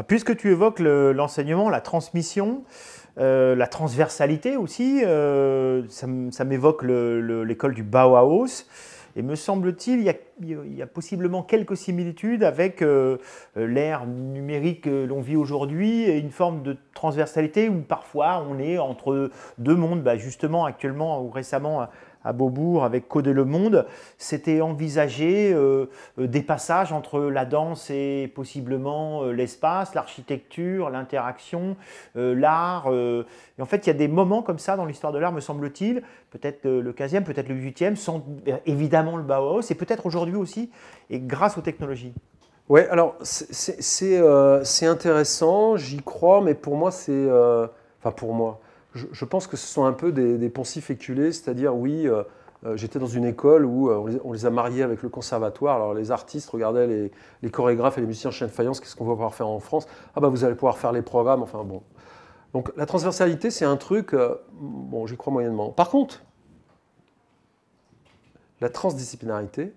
Ah, puisque tu évoques l'enseignement, la transmission, euh, la transversalité aussi, euh, ça, m'évoque l'école du Bauhaus. Et me semble-t-il, il, y, a possiblement quelques similitudes avec euh, l'ère numérique que l'on vit aujourd'hui et une forme de transversalité où parfois on est entre deux mondes, bah, justement actuellement ou récemment à Beaubourg avec codé le Monde, c'était envisager euh, des passages entre la danse et possiblement euh, l'espace, l'architecture, l'interaction, euh, l'art. Et en fait, il y a des moments comme ça dans l'histoire de l'art, me semble-t-il, peut-être le 15e, peut-être le 8e, sans évidemment le Bauhaus, et peut-être aujourd'hui aussi, et grâce aux technologies. Oui, alors c'est intéressant, j'y crois, mais pour moi, c'est... Enfin, pour moi je, pense que ce sont un peu des, des poncifs éculés, c'est-à-dire, oui, euh, euh, j'étais dans une école où euh, on les, a mariés avec le conservatoire. Alors, les artistes regardaient les, chorégraphes et les musiciens chaîne faïence, qu'est-ce qu'on va pouvoir faire en France Ah, bah, vous allez pouvoir faire les programmes, enfin bon. Donc, la transversalité, c'est un truc, bon, j'y crois moyennement. Par contre, la transdisciplinarité,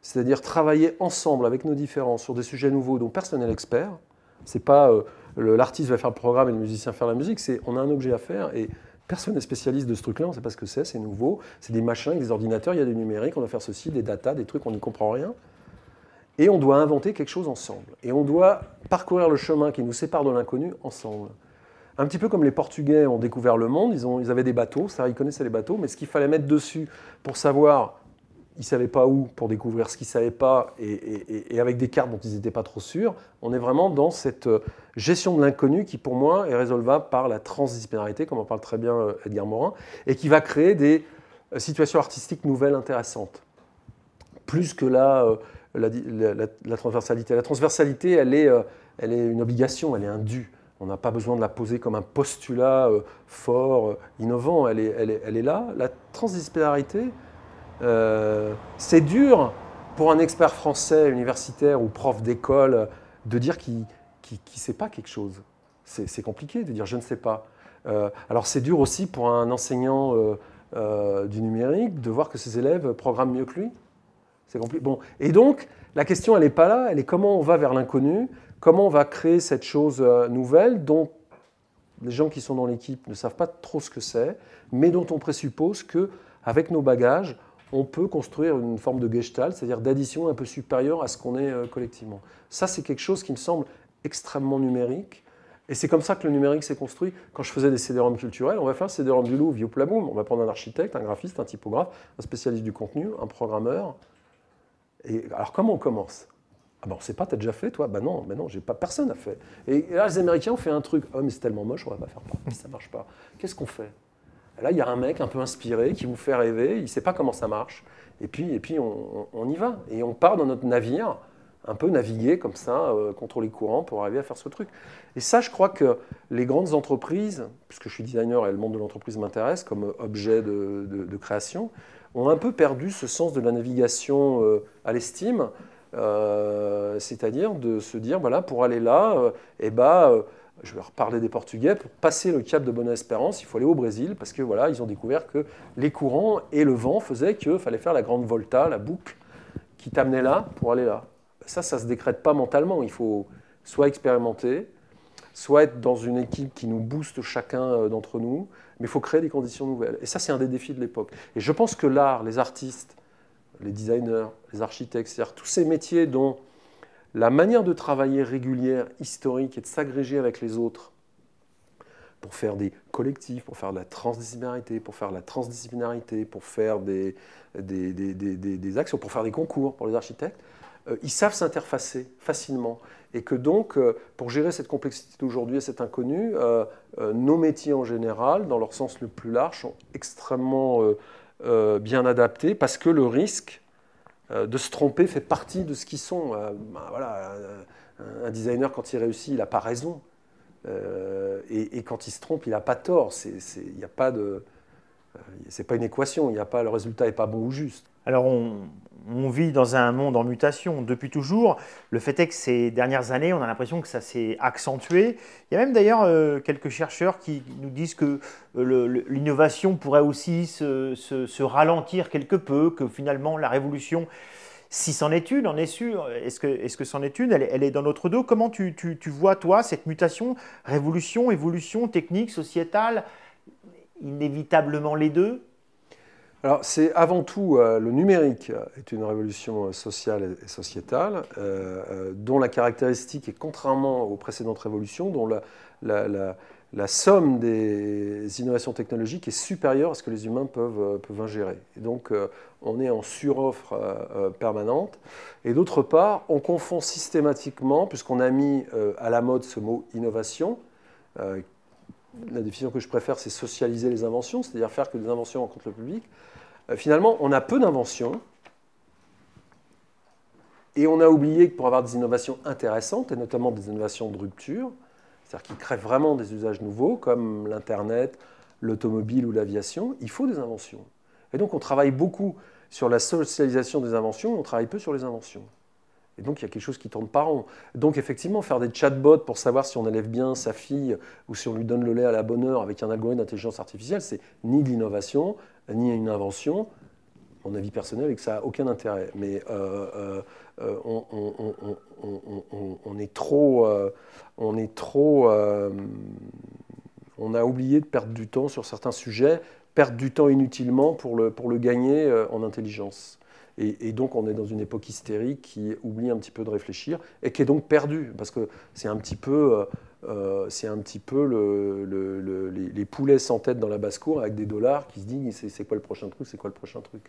c'est-à-dire travailler ensemble avec nos différents sur des sujets nouveaux dont personnel n'est c'est pas l'artiste va faire le programme et le musicien faire la musique. C'est on a un objet à faire et personne n'est spécialiste de ce truc-là. On ne sait pas ce que c'est, c'est nouveau. C'est des machins, des ordinateurs, il y a du numérique, on doit faire ceci, des datas, des trucs, on n'y comprend rien. Et on doit inventer quelque chose ensemble. Et on doit parcourir le chemin qui nous sépare de l'inconnu ensemble. Un petit peu comme les Portugais ont découvert le monde, ils, ont, ils avaient des bateaux, ça, ils connaissaient les bateaux, mais ce qu'il fallait mettre dessus pour savoir ils ne savaient pas où pour découvrir ce qu'ils ne savaient pas, et, avec des cartes dont ils n'étaient pas trop sûrs. On est vraiment dans cette euh, gestion de l'inconnu qui, pour moi, est résolvable par la transdisciplinarité, comme en parle très bien euh, Edgar Morin, et qui va créer des euh, situations artistiques nouvelles intéressantes. Plus que la, la, transversalité. La transversalité, elle est, elle est une obligation, elle est un dû. On n'a pas besoin de la poser comme un postulat fort, innovant, elle est, elle est, elle est là. La transdisciplinarité, euh, c'est dur pour un expert français, universitaire ou prof d'école de dire qu'il ne sait pas quelque chose. C'est compliqué de dire je ne sais pas. Euh, alors c'est dur aussi pour un enseignant euh, du numérique de voir que ses élèves programment mieux que lui. C'est compliqué. Bon. Et donc, la question, elle n'est pas là, elle est comment on va vers l'inconnu, comment on va créer cette chose nouvelle dont les gens qui sont dans l'équipe ne savent pas trop ce que c'est, mais dont on présuppose que, avec nos bagages, on peut construire une forme de gestalt, c'est-à-dire d'addition un peu supérieure à ce qu'on est euh, collectivement. Ça, c'est quelque chose qui me semble extrêmement numérique. Et c'est comme ça que le numérique s'est construit. Quand je faisais des CD-ROM culturels, on va faire un cd du Louvre, vieux Plaboum. On va prendre un architecte, un graphiste, un typographe, un spécialiste du contenu, un programmeur. Et alors, comment on commence ah ben on ne sait pas, t'as déjà fait toi Ben non, ben non, j'ai pas, personne à faire. Et là, les Américains ont fait un truc. Oh, mais c'est tellement moche, on va pas faire ça marche pas. Qu'est-ce qu'on fait Là, il y a un mec un peu inspiré qui vous fait rêver, il ne sait pas comment ça marche. Et puis, et puis on, y va. Et on part dans notre navire, un peu naviguer comme ça, euh, contre les courants, pour arriver à faire ce truc. Et ça, je crois que les grandes entreprises, puisque je suis designer et le monde de l'entreprise m'intéresse comme objet de, création, ont un peu perdu ce sens de la navigation euh, à l'estime. Euh, c'est-à-dire de se dire, voilà, pour aller là, et eh ben, je vais reparler des Portugais, pour passer le cap de Bonne-Espérance, il faut aller au Brésil, parce que voilà, ils ont découvert que les courants et le vent faisaient qu'il fallait faire la grande volta, la boucle, qui t'amenait là pour aller là. Ben, ça, ça ne se décrète pas mentalement, il faut soit expérimenter, soit être dans une équipe qui nous booste chacun euh, d'entre nous, mais il faut créer des conditions nouvelles. Et ça, c'est un des défis de l'époque. Et je pense que l'art, les artistes, les designers, les architectes, cest tous ces métiers dont la manière de travailler régulière, historique et de s'agréger avec les autres pour faire des collectifs, pour faire de la transdisciplinarité, pour faire la transdisciplinarité, pour faire des, des, des, actions, pour faire des concours pour les architectes, euh, ils savent s'interfacer facilement. Et que donc, euh, pour gérer cette complexité d'aujourd'hui et cet inconnu, euh, nos métiers en général, dans leur sens le plus large, sont extrêmement bien adaptés parce que le risque euh, de se tromper fait partie de ce qu'ils sont. Euh, ben voilà, un, designer, quand il réussit, il n'a pas raison. Euh, et, et, quand il se trompe, il n'a pas tort. Il n'y a pas de n'est euh, pas une équation, il y a pas, le résultat n'est pas bon ou juste. Alors on, vit dans un monde en mutation depuis toujours. Le fait est que ces dernières années, on a l'impression que ça s'est accentué. Il y a même d'ailleurs euh, quelques chercheurs qui nous disent que euh, l'innovation pourrait aussi se, ralentir quelque peu, que finalement la révolution, si c'en est une, en est sûr, est-ce que, est -ce que c'en est une, elle, est dans notre dos Comment tu, tu vois, toi, cette mutation, révolution, évolution, technique, sociétale inévitablement les deux alors c'est avant tout euh, le numérique est une révolution euh, sociale et sociétale euh, dont la caractéristique est contrairement aux précédentes révolutions dont la, la, somme des innovations technologiques est supérieure à ce que les humains peuvent, peuvent ingérer. Et donc on est en suroffre permanente. Et d'autre part, on confond systématiquement, puisqu'on a mis à la mode ce mot innovation, la définition que je préfère, c'est socialiser les inventions, c'est-à-dire faire que les inventions rencontrent le public. Euh, finalement, on a peu d'inventions. Et on a oublié que pour avoir des innovations intéressantes, et notamment des innovations de rupture, c'est-à-dire qui créent vraiment des usages nouveaux, comme l'Internet, l'automobile ou l'aviation, il faut des inventions. Et donc on travaille beaucoup sur la socialisation des inventions, on travaille peu sur les inventions. Et donc, il y a quelque chose qui tourne pas rond. Donc, effectivement, faire des chatbots pour savoir si on élève bien sa fille ou si on lui donne le lait à la bonne heure avec un algorithme d'intelligence artificielle, c'est ni de l'innovation, ni une invention. Mon avis personnel, et que ça n'a aucun intérêt. Mais on, est trop. Euh, euh, on a oublié de perdre du temps sur certains sujets, perdre du temps inutilement pour le gagner euh, en intelligence. Et, donc, on est dans une époque hystérique qui oublie un petit peu de réfléchir et qui est donc perdue, parce que c'est un petit peu, euh, euh, un petit peu les, poulets sans tête dans la basse-cour avec des dollars qui se disent c'est quoi le prochain truc, c'est quoi le prochain truc.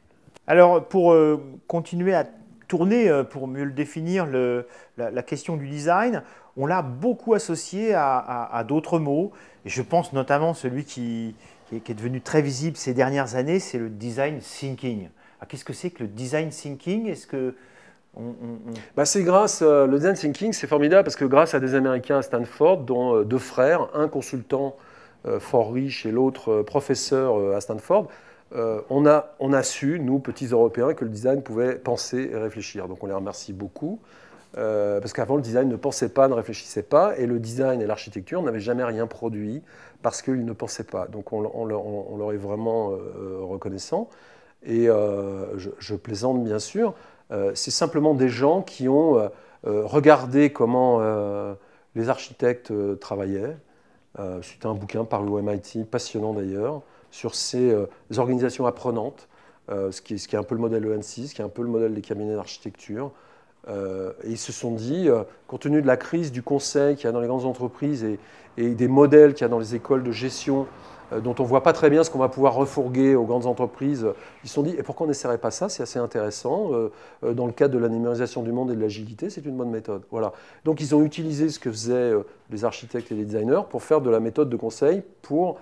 Alors, pour euh, continuer à tourner, pour mieux le définir, la, question du design, on l'a beaucoup associé à, d'autres mots. Et je pense notamment celui qui, qui est devenu très visible ces dernières années, c'est le design thinking. Ah, qu'est-ce que c'est que le design thinking Est-ce que Bah, c'est grâce, euh, le design thinking, c'est formidable parce que grâce à des Américains à Stanford, dont euh, deux frères, un consultant euh, fort riche et l'autre professeur à Stanford, on, a, on a su, nous, petits Européens, que le design pouvait penser et réfléchir. Donc on les remercie beaucoup. parce qu'avant, le design ne pensait pas, ne réfléchissait pas, et le design et l'architecture n'avaient jamais rien produit parce qu'ils ne pensaient pas. Donc on, leur est vraiment reconnaissant et euh, je, plaisante bien sûr, euh, c'est simplement des gens qui ont euh, regardé comment les architectes travaillaient. c'était un bouquin par au MIT, passionnant d'ailleurs, sur ces organisations apprenantes, ce qui, est, un peu le modèle de 6 ce qui est un peu le modèle des cabinets d'architecture. et ils se sont dit, compte tenu de la crise du conseil qu'il y a dans les grandes entreprises et, et des modèles qu'il y a dans les écoles de gestion, euh, dont on ne voit pas très bien ce qu'on va pouvoir refourguer aux grandes entreprises, ils se sont dit et pourquoi on n'essaierait pas ça C'est assez intéressant. Euh, euh, dans le cadre de la numérisation du monde et de l'agilité, c'est une bonne méthode. Voilà. Donc ils ont utilisé ce que faisaient les architectes et les designers pour faire de la méthode de conseil pour,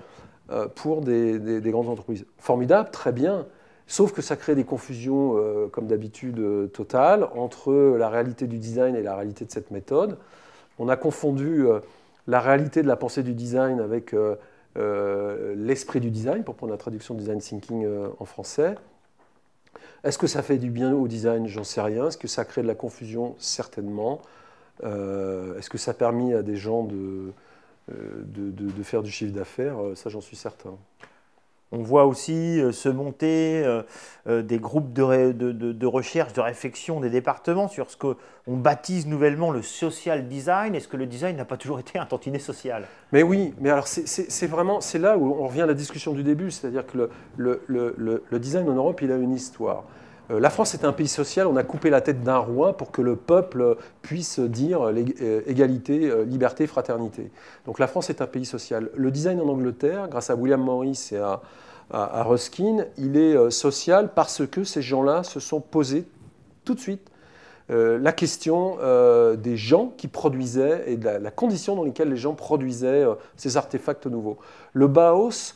pour des, des grandes entreprises. Formidable, très bien. Sauf que ça crée des confusions, comme d'habitude, totales entre la réalité du design et la réalité de cette méthode. On a confondu la réalité de la pensée du design avec euh, l'esprit du design, pour prendre la traduction design thinking euh, en français. Est-ce que ça fait du bien au design J'en sais rien. Est-ce que ça crée de la confusion Certainement. Euh, est-ce que ça a permis à des gens de faire du chiffre d'affaires Ça, j'en suis certain. On voit aussi euh, se monter euh, euh, des groupes de, recherche, de réflexion des départements sur ce qu'on baptise nouvellement le social design. Est-ce que le design n'a pas toujours été un tantinet social Mais oui, mais alors c'est vraiment, c'est là où on revient à la discussion du début, c'est-à-dire que le, design en Europe, il a une histoire. Euh, la France est un pays social, on a coupé la tête d'un roi pour que le peuple puisse dire euh, égalité, euh, liberté, fraternité. Donc la France est un pays social. Le design en Angleterre, grâce à William Morris et à, Ruskin, il est social parce que ces gens-là se sont posés tout de suite la question des gens qui produisaient et de la, condition dans laquelle les gens produisaient ces artefacts nouveaux. Le Baos,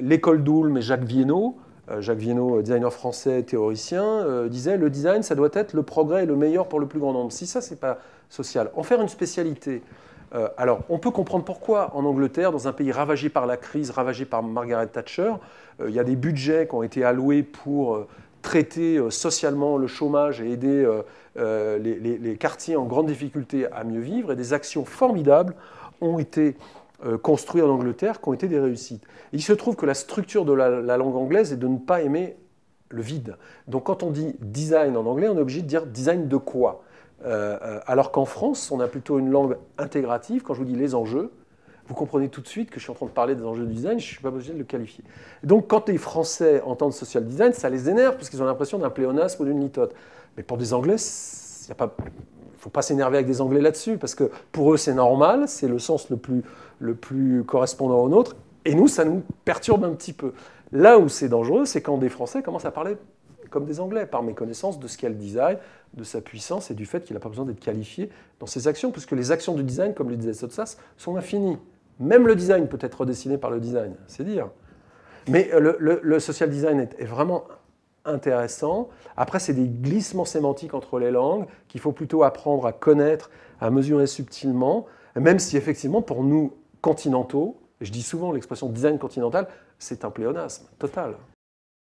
l'école d'Oulm et Jacques Viennot, euh, Jacques Viennot, euh, designer français, théoricien, euh, disait le design, ça doit être le progrès et le meilleur pour le plus grand nombre. Si ça, c'est pas social, en faire une spécialité. alors, on peut comprendre pourquoi en Angleterre, dans un pays ravagé par la crise, ravagé par Margaret Thatcher, il y a des budgets qui ont été alloués pour traiter socialement le chômage et aider les quartiers en grande difficulté à mieux vivre, et des actions formidables ont été construire euh, construits en Angleterre qui ont été des réussites. il se trouve que la structure de la, langue anglaise est de ne pas aimer le vide. Donc quand on dit design en anglais, on est obligé de dire design de quoi euh, euh, Alors qu'en France, on a plutôt une langue intégrative. Quand je vous dis les enjeux, vous comprenez tout de suite que je suis en train de parler des enjeux du design, je ne suis pas obligé de le qualifier. Donc quand les Français entendent social design, ça les énerve parce qu'ils ont l'impression d'un pléonasme ou d'une litote. Mais pour des Anglais, il n'y a pas faut pas s'énerver avec des Anglais là-dessus, parce que pour eux, c'est normal, c'est le sens le plus, le plus correspondant au nôtre, et nous, ça nous perturbe un petit peu. Là où c'est dangereux, c'est quand des Français commencent à parler comme des Anglais, par méconnaissance de ce qu'est le design, de sa puissance et du fait qu'il n'a pas besoin d'être qualifié dans ses actions, puisque les actions du design, comme le disait Sotsas, sont infinies. Même le design peut être redessiné par le design, c'est dire. Mais euh, le, social design est, est, vraiment intéressant. Après, c'est des glissements sémantiques entre les langues qu'il faut plutôt apprendre à connaître, à mesurer subtilement, même si effectivement, pour nous continentaux, je dis souvent l'expression design continental, c'est un pléonasme total.